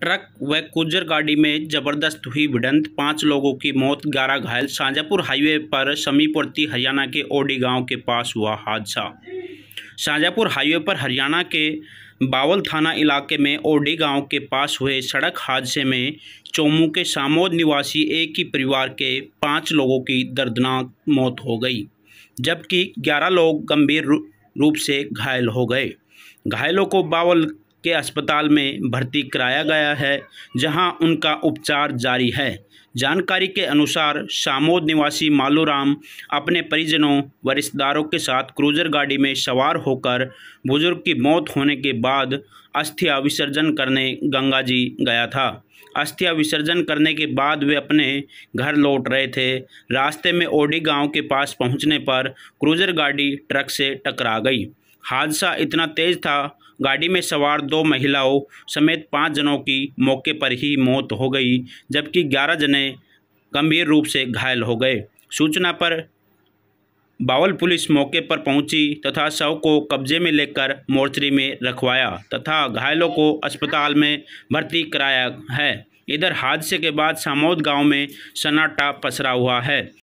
truck व गुजर गाड़ी में जबरदस्त हुई भिड़ंत पांच लोगों की मौत ग्यारह घायल शाहजहापुर हाईवे पर समीपवर्ती हरियाणा के ओडी गांव के पास हुआ हादसा शाहजहापुर हाईवे पर हरियाणा के बावल थाना इलाके में ओडी गांव के पास हुए सड़क हादसे में चोमू के सामोद निवासी एक ही परिवार के पाँच लोगों की दर्दनाक मौत हो गई जबकि ग्यारह लोग गंभीर रूप से घायल हो गए घायलों को बावल के अस्पताल में भर्ती कराया गया है जहां उनका उपचार जारी है जानकारी के अनुसार शामोद निवासी मालूराम अपने परिजनों व रिश्तेदारों के साथ क्रूजर गाड़ी में सवार होकर बुजुर्ग की मौत होने के बाद अस्थिया विसर्जन करने गंगा जी गया था अस्थिया विसर्जन करने के बाद वे अपने घर लौट रहे थे रास्ते में ओडी गांव के पास पहुंचने पर क्रूजर गाड़ी ट्रक से टकरा गई हादसा इतना तेज था गाड़ी में सवार दो महिलाओं समेत पाँच जनों की मौके पर ही मौत हो गई जबकि ग्यारह जने गंभीर रूप से घायल हो गए सूचना पर बावल पुलिस मौके पर पहुंची तथा शव को कब्जे में लेकर मोर्चरी में रखवाया तथा घायलों को अस्पताल में भर्ती कराया है इधर हादसे के बाद सामोद गांव में सन्नाटा पसरा हुआ है